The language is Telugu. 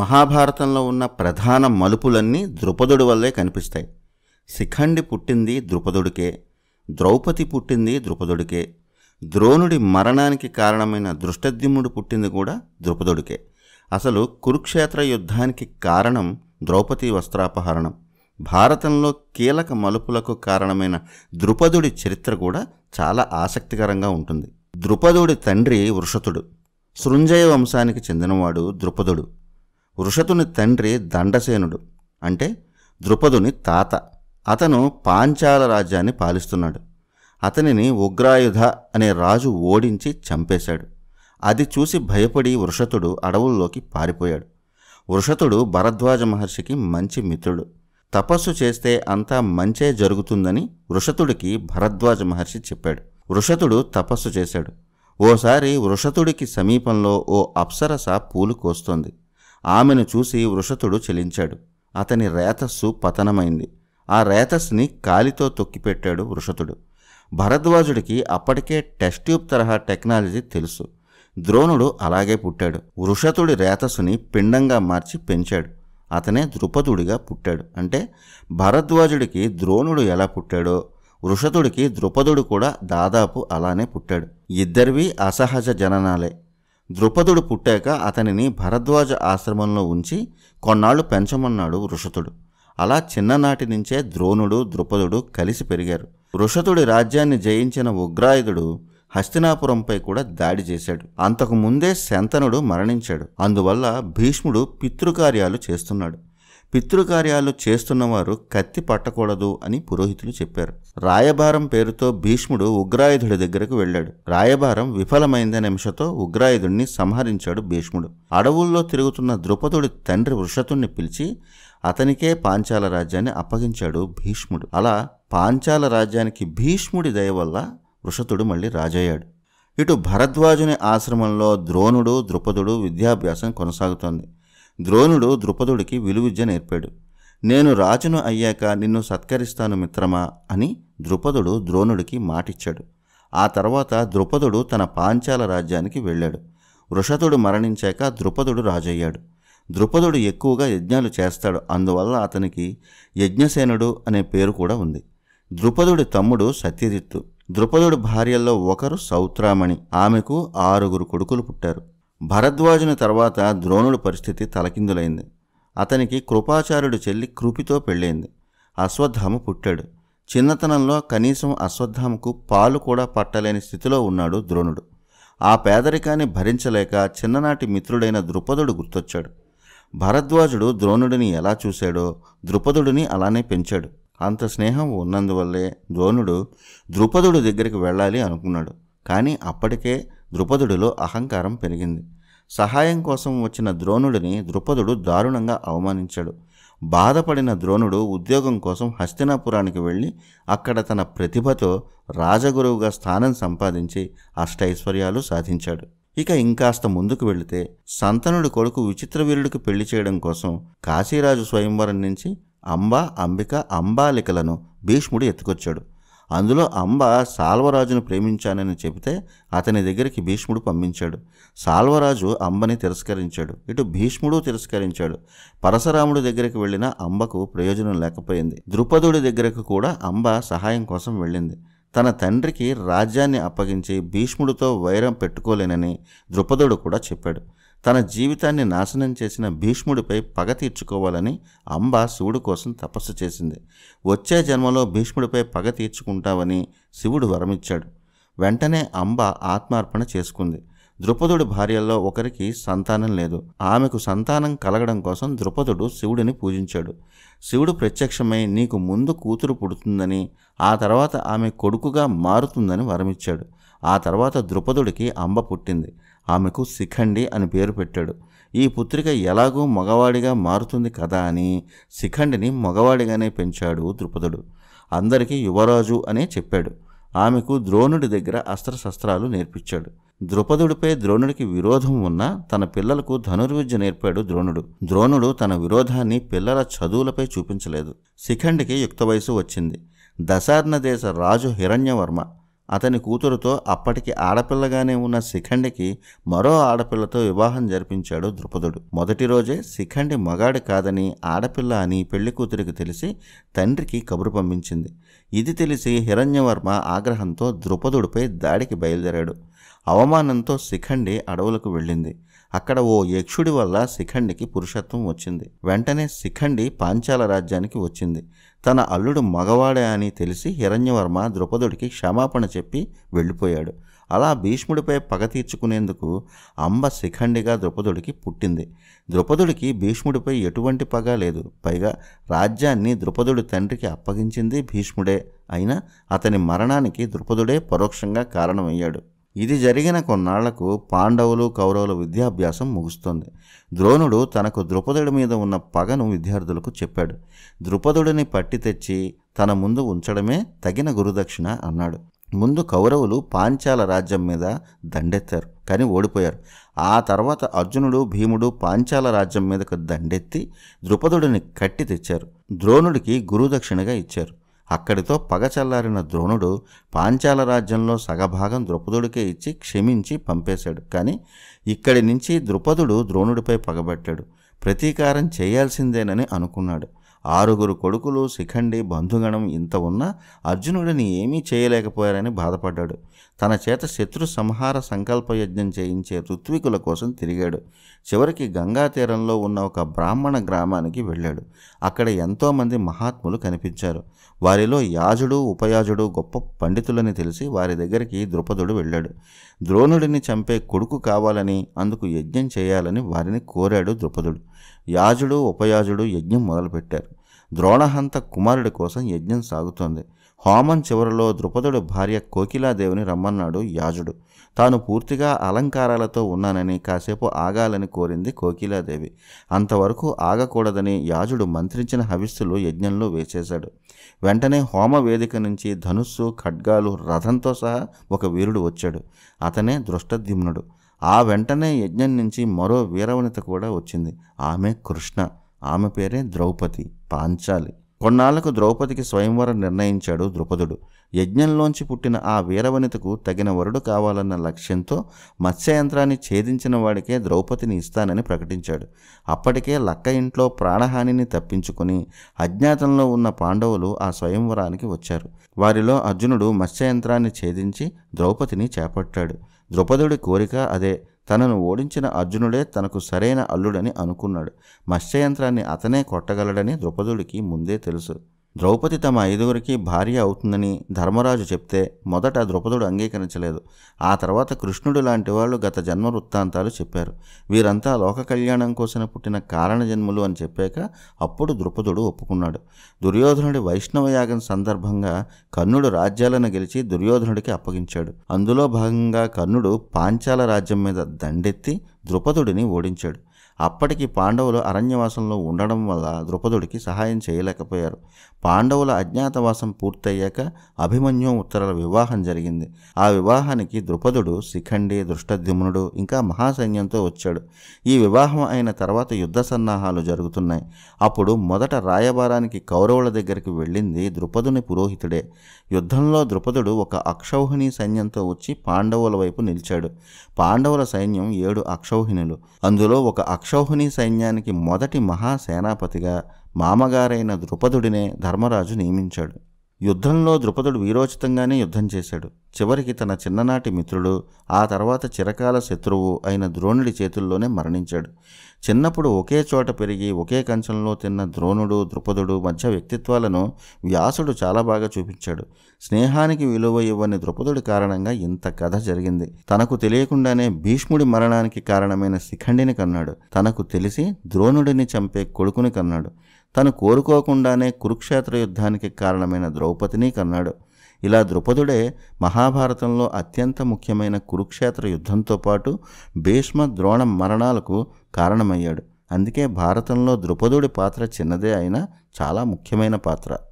మహాభారతంలో ఉన్న ప్రధాన మలుపులన్నీ ద్రుపదుడి వల్లే కనిపిస్తాయి శిఖండి పుట్టింది ద్రుపదుడికే ద్రౌపది పుట్టింది ద్రుపదుడికే ద్రోణుడి మరణానికి కారణమైన దృష్టద్యుమ్నుడు పుట్టింది కూడా ద్రుపదుడికే అసలు కురుక్షేత్ర యుద్ధానికి కారణం ద్రౌపది వస్త్రాపహరణం భారతంలో కీలక మలుపులకు కారణమైన ద్రుపదుడి చరిత్ర కూడా చాలా ఆసక్తికరంగా ఉంటుంది ద్రుపదుడి తండ్రి వృషతుడు శృంజయ వంశానికి చెందినవాడు ద్రుపదుడు వృషతుని తండ్రి దండసేనుడు అంటే ద్రుపదుని తాత అతను పాంచాల రాజ్యాన్ని పాలిస్తున్నాడు అతనిని ఉగ్రాయుధ అనే రాజు ఓడించి చంపేశాడు అది చూసి భయపడి వృషతుడు అడవుల్లోకి పారిపోయాడు వృషతుడు భరద్వాజ మహర్షికి మంచి మిత్రుడు తపస్సు చేస్తే అంతా మంచే జరుగుతుందని వృషతుడికి భరద్వాజ మహర్షి చెప్పాడు వృషతుడు తపస్సు చేశాడు ఓసారి వృషతుడికి సమీపంలో ఓ అప్సరస పూలు కోస్తోంది ఆమెను చూసి వృషతుడు చెలించాడు అతని రేతస్సు పతనమైంది ఆ రేతస్సుని కాలితో తొక్కిపెట్టాడు వృషతుడు భరద్వాజుడికి అప్పటికే టెస్ట్ ట్యూబ్ తరహా టెక్నాలజీ తెలుసు ద్రోణుడు అలాగే పుట్టాడు వృషతుడి రేతస్సుని పిండంగా మార్చి పెంచాడు అతనే ద్రుపదుడిగా పుట్టాడు అంటే భరద్వాజుడికి ద్రోణుడు ఎలా పుట్టాడో వృషతుడికి ద్రుపదుడు కూడా దాదాపు అలానే పుట్టాడు ఇద్దరివి అసహజ జననాలే ద్రుపదుడు పుట్టాక అతనిని భరద్వాజ ఆశ్రమంలో ఉంచి కొన్నాళ్లు పెంచమన్నాడు వృషతుడు అలా చిన్ననాటి నుంచే ద్రోణుడు ద్రుపదుడు కలిసి పెరిగారు వృషతుడి రాజ్యాన్ని జయించిన ఉగ్రాయుధుడు హస్తినాపురంపై కూడా దాడి చేశాడు అంతకు ముందే శంతనుడు మరణించాడు అందువల్ల భీష్ముడు పితృకార్యాలు చేస్తున్నాడు పితృకార్యాలు చేస్తున్నవారు కత్తి పట్టకూడదు అని పురోహితులు చెప్పారు రాయభారం పేరుతో భీష్ముడు ఉగ్రాయుధుడి దగ్గరకు వెళ్ళాడు రాయభారం విఫలమైన నిమిషతో ఉగ్రాయుధుణ్ణి సంహరించాడు భీష్ముడు అడవుల్లో తిరుగుతున్న ద్రుపదుడి తండ్రి వృషతుణ్ణి పిలిచి అతనికే పాంచాల రాజ్యాన్ని అప్పగించాడు భీష్ముడు అలా పాంచాల రాజ్యానికి భీష్ముడి దయ వల్ల వృషతుడు మళ్ళీ రాజయ్యాడు ఇటు భరద్వాజుని ఆశ్రమంలో ద్రోణుడు ద్రుపదుడు విద్యాభ్యాసం కొనసాగుతోంది ద్రోణుడు ద్రుపదుడికి విలువిద్య నేర్పాడు నేను రాజును అయ్యాక నిన్ను సత్కరిస్తాను మిత్రమా అని ద్రుపదుడు ద్రోణుడికి మాటిచ్చాడు ఆ తర్వాత ద్రుపదుడు తన పాంచాల రాజ్యానికి వెళ్ళాడు వృషతుడు మరణించాక ద్రుపదుడు రాజయ్యాడు ద్రుపదుడు ఎక్కువగా యజ్ఞాలు చేస్తాడు అందువల్ల అతనికి యజ్ఞసేనుడు అనే పేరు కూడా ఉంది ద్రుపదుడి తమ్ముడు సత్యజిత్తు ద్రుపదుడి భార్యల్లో ఒకరు సౌత్రామణి ఆమెకు ఆరుగురు కొడుకులు పుట్టారు భరద్వాజుని తర్వాత ద్రోణుడి పరిస్థితి తలకిందులైంది అతనికి కృపాచార్యుడు చెల్లి కృపితో పెళ్ళైంది అశ్వత్థామ పుట్టాడు చిన్నతనంలో కనీసం అశ్వత్థామకు పాలు కూడా పట్టలేని స్థితిలో ఉన్నాడు ద్రోణుడు ఆ పేదరికాన్ని భరించలేక చిన్ననాటి మిత్రుడైన ద్రుపదుడు గుర్తొచ్చాడు భరద్వాజుడు ద్రోణుడిని ఎలా చూశాడో ద్రుపదుడిని అలానే పెంచాడు అంత స్నేహం ఉన్నందువల్లే ద్రోణుడు ద్రుపదుడు దగ్గరికి వెళ్ళాలి అనుకున్నాడు కానీ అప్పటికే ద్రుపదుడిలో అహంకారం పెరిగింది సహాయం కోసం వచ్చిన ద్రోణుడిని ద్రుపదుడు దారుణంగా అవమానించాడు బాధపడిన ద్రోణుడు ఉద్యోగం కోసం హస్తినాపురానికి వెళ్ళి అక్కడ తన ప్రతిభతో రాజగురువుగా స్థానం సంపాదించి అష్టైశ్వర్యాలు సాధించాడు ఇక ఇంకాస్త ముందుకు వెళితే సంతనుడి కొడుకు విచిత్రవీరుడికి పెళ్లి చేయడం కోసం కాశీరాజు స్వయంవరం నుంచి అంబా అంబిక అంబాలికలను భీష్ముడు ఎత్తుకొచ్చాడు అందులో అంబ సాల్వరాజును ప్రేమించానని చెబితే అతని దగ్గరికి భీష్ముడు పంపించాడు సాల్వరాజు అంబని తిరస్కరించాడు ఇటు భీష్ముడు తిరస్కరించాడు పరశురాముడి దగ్గరికి వెళ్ళిన అంబకు ప్రయోజనం లేకపోయింది ద్రుపదుడి దగ్గరకు కూడా అంబ సహాయం కోసం వెళ్ళింది తన తండ్రికి రాజ్యాన్ని అప్పగించి భీష్ముడితో వైరం పెట్టుకోలేనని ద్రుపదుడు కూడా చెప్పాడు తన జీవితాన్ని నాశనం చేసిన భీష్ముడిపై పగ తీర్చుకోవాలని అంబ శివుడి కోసం తపస్సు చేసింది వచ్చే జన్మలో భీష్ముడిపై పగ తీర్చుకుంటావని శివుడు వరమిచ్చాడు వెంటనే అంబ ఆత్మార్పణ చేసుకుంది ద్రుపదుడి భార్యల్లో ఒకరికి సంతానం లేదు ఆమెకు సంతానం కలగడం కోసం ద్రుపదుడు శివుడిని పూజించాడు శివుడు ప్రత్యక్షమై నీకు ముందు కూతురు పుడుతుందని ఆ తర్వాత ఆమె కొడుకుగా మారుతుందని వరమిచ్చాడు ఆ తర్వాత ద్రుపదుడికి అంబ పుట్టింది ఆమెకు శిఖండి అని పేరు పెట్టాడు ఈ పుత్రిక ఎలాగూ మగవాడిగా మారుతుంది కదా అని శిఖండిని మగవాడిగానే పెంచాడు ద్రుపదుడు అందరికీ యువరాజు అనే చెప్పాడు ఆమెకు ద్రోణుడి దగ్గర అస్త్రశస్త్రాలు నేర్పించాడు ద్రుపదుడిపై ద్రోణుడికి విరోధం ఉన్నా తన పిల్లలకు ధనుర్విద్య నేర్పాడు ద్రోణుడు ద్రోణుడు తన విరోధాన్ని పిల్లల చదువులపై చూపించలేదు శిఖండికి యుక్త వయసు వచ్చింది దశార్ణ దేశ రాజు హిరణ్యవర్మ అతని కూతురుతో అప్పటికి ఆడపిల్లగానే ఉన్న శిఖండికి మరో ఆడపిల్లతో వివాహం జరిపించాడు ద్రుపదుడు మొదటి రోజే శిఖండి మగాడు కాదని ఆడపిల్ల అని పెళ్లి కూతురికి తెలిసి తండ్రికి కబురు పంపించింది ఇది తెలిసి హిరణ్యవర్మ ఆగ్రహంతో ద్రుపదుడిపై దాడికి బయలుదేరాడు అవమానంతో శిఖండి అడవులకు వెళ్ళింది అక్కడ ఓ యక్షుడి వల్ల శిఖండికి పురుషత్వం వచ్చింది వెంటనే శిఖండి పాంచాల రాజ్యానికి వచ్చింది తన అల్లుడు మగవాడే అని తెలిసి హిరణ్యవర్మ ద్రుపదుడికి క్షమాపణ చెప్పి వెళ్ళిపోయాడు అలా భీష్ముడిపై పగ తీర్చుకునేందుకు అంబ శిఖండిగా ద్రుపదుడికి పుట్టింది ద్రుపదుడికి భీష్ముడిపై ఎటువంటి పగ లేదు పైగా రాజ్యాన్ని ద్రుపదుడి తండ్రికి అప్పగించింది భీష్ముడే అయినా అతని మరణానికి ద్రుపదుడే పరోక్షంగా కారణమయ్యాడు ఇది జరిగిన కొన్నాళ్లకు పాండవులు కౌరవుల విద్యాభ్యాసం ముగుస్తుంది ద్రోణుడు తనకు ద్రుపదుడి మీద ఉన్న పగను విద్యార్థులకు చెప్పాడు ద్రుపదుడిని పట్టి తెచ్చి తన ముందు ఉంచడమే తగిన గురుదక్షిణ అన్నాడు ముందు కౌరవులు పాంచాల రాజ్యం మీద దండెత్తారు కానీ ఓడిపోయారు ఆ తర్వాత అర్జునుడు భీముడు పాంచాల రాజ్యం మీదకు దండెత్తి ద్రుపదుడిని కట్టి తెచ్చారు ద్రోణుడికి గురుదక్షిణగా ఇచ్చారు అక్కడితో పగచల్లారిన ద్రోణుడు పాంచాల రాజ్యంలో సగభాగం ద్రుపదుడికే ఇచ్చి క్షమించి పంపేశాడు కానీ ఇక్కడి నుంచి ద్రుపదుడు ద్రోణుడిపై పగబట్టాడు ప్రతీకారం చేయాల్సిందేనని అనుకున్నాడు ఆరుగురు కొడుకులు శిఖండి బంధుగణం ఇంత ఉన్నా అర్జునుడిని ఏమీ చేయలేకపోయారని బాధపడ్డాడు తన చేత శత్రు సంహార సంకల్పయజ్ఞం చేయించే ఋత్వికుల కోసం తిరిగాడు చివరికి గంగా తీరంలో ఉన్న ఒక బ్రాహ్మణ గ్రామానికి వెళ్ళాడు అక్కడ ఎంతోమంది మహాత్ములు కనిపించారు వారిలో యాజుడు ఉపయాజుడు గొప్ప పండితులని తెలిసి వారి దగ్గరికి ద్రుపదుడు వెళ్ళాడు ద్రోణుడిని చంపే కొడుకు కావాలని అందుకు యజ్ఞం చేయాలని వారిని కోరాడు ద్రుపదుడు యాజుడు ఉపయాజుడు యజ్ఞం మొదలుపెట్టారు ద్రోణహంత కుమారుడి కోసం యజ్ఞం సాగుతోంది హోమం చివరిలో ద్రుపదుడు భార్య కోకిలాదేవిని రమ్మన్నాడు యాజుడు తాను పూర్తిగా అలంకారాలతో ఉన్నానని కాసేపు ఆగాలని కోరింది కోకిలాదేవి అంతవరకు ఆగకూడదని యాజుడు మంత్రించిన హవిస్సులు యజ్ఞంలో వేసేశాడు వెంటనే హోమ వేదిక నుంచి ధనుస్సు ఖడ్గాలు రథంతో సహా ఒక వీరుడు వచ్చాడు అతనే దృష్టద్యుమ్నుడు ఆ వెంటనే యజ్ఞం నుంచి మరో వీరవనిత కూడా వచ్చింది ఆమె కృష్ణ ఆమె పేరే ద్రౌపది పాంచాలి కొన్నాళ్లకు ద్రౌపదికి స్వయంవరం నిర్ణయించాడు ద్రుపదుడు యజ్ఞంలోంచి పుట్టిన ఆ వీరవనితకు తగిన వరుడు కావాలన్న లక్ష్యంతో మత్స్యయంత్రాన్ని ఛేదించిన వాడికే ద్రౌపదిని ఇస్తానని ప్రకటించాడు అప్పటికే లక్క ఇంట్లో ప్రాణహానిని తప్పించుకుని అజ్ఞాతంలో ఉన్న పాండవులు ఆ స్వయంవరానికి వచ్చారు వారిలో అర్జునుడు మత్స్యయంత్రాన్ని ఛేదించి ద్రౌపదిని చేపట్టాడు ద్రుపదుడి కోరిక అదే తనను ఓడించిన అర్జునుడే తనకు సరైన అల్లుడని అనుకున్నాడు మత్స్యయంత్రాన్ని అతనే కొట్టగలడని ద్రుపదుడికి ముందే తెలుసు ద్రౌపది తమ ఐదుగురికి భార్య అవుతుందని ధర్మరాజు చెప్తే మొదట ద్రౌపదుడు అంగీకరించలేదు ఆ తర్వాత కృష్ణుడు లాంటి వాళ్ళు గత జన్మ వృత్తాంతాలు చెప్పారు వీరంతా లోక కళ్యాణం కోసం పుట్టిన కారణ జన్ములు అని చెప్పాక అప్పుడు ద్రుపదుడు ఒప్పుకున్నాడు దుర్యోధనుడి యాగం సందర్భంగా కర్ణుడు రాజ్యాలను గెలిచి దుర్యోధనుడికి అప్పగించాడు అందులో భాగంగా కర్ణుడు పాంచాల రాజ్యం మీద దండెత్తి ద్రుపదుడిని ఓడించాడు అప్పటికి పాండవులు అరణ్యవాసంలో ఉండడం వల్ల ద్రుపదుడికి సహాయం చేయలేకపోయారు పాండవుల అజ్ఞాతవాసం పూర్తయ్యాక అభిమన్యు ఉత్తరాల వివాహం జరిగింది ఆ వివాహానికి ద్రుపదుడు శిఖండి దృష్టద్యుమ్నుడు ఇంకా మహాసైన్యంతో వచ్చాడు ఈ వివాహం అయిన తర్వాత యుద్ధ సన్నాహాలు జరుగుతున్నాయి అప్పుడు మొదట రాయబారానికి కౌరవుల దగ్గరికి వెళ్ళింది ద్రుపదుని పురోహితుడే యుద్ధంలో ద్రుపదుడు ఒక అక్షౌహిణి సైన్యంతో వచ్చి పాండవుల వైపు నిలిచాడు పాండవుల సైన్యం ఏడు అక్షౌహిణులు అందులో ఒక అక్ష అక్షౌహిణి సైన్యానికి మొదటి మహాసేనాపతిగా మామగారైన ద్రుపదుడినే ధర్మరాజు నియమించాడు యుద్ధంలో ద్రుపదుడు వీరోచితంగానే యుద్ధం చేశాడు చివరికి తన చిన్ననాటి మిత్రుడు ఆ తర్వాత చిరకాల శత్రువు అయిన ద్రోణుడి చేతుల్లోనే మరణించాడు చిన్నప్పుడు ఒకే చోట పెరిగి ఒకే కంచంలో తిన్న ద్రోణుడు ద్రుపదుడు మధ్య వ్యక్తిత్వాలను వ్యాసుడు చాలా బాగా చూపించాడు స్నేహానికి విలువ ఇవ్వని ద్రుపదుడి కారణంగా ఇంత కథ జరిగింది తనకు తెలియకుండానే భీష్ముడి మరణానికి కారణమైన శిఖండిని కన్నాడు తనకు తెలిసి ద్రోణుడిని చంపే కొడుకుని కన్నాడు తను కోరుకోకుండానే కురుక్షేత్ర యుద్ధానికి కారణమైన ద్రౌపదిని కన్నాడు ఇలా ద్రుపదుడే మహాభారతంలో అత్యంత ముఖ్యమైన కురుక్షేత్ర యుద్ధంతో పాటు భీష్మ ద్రోణ మరణాలకు కారణమయ్యాడు అందుకే భారతంలో ద్రుపదుడి పాత్ర చిన్నదే అయినా చాలా ముఖ్యమైన పాత్ర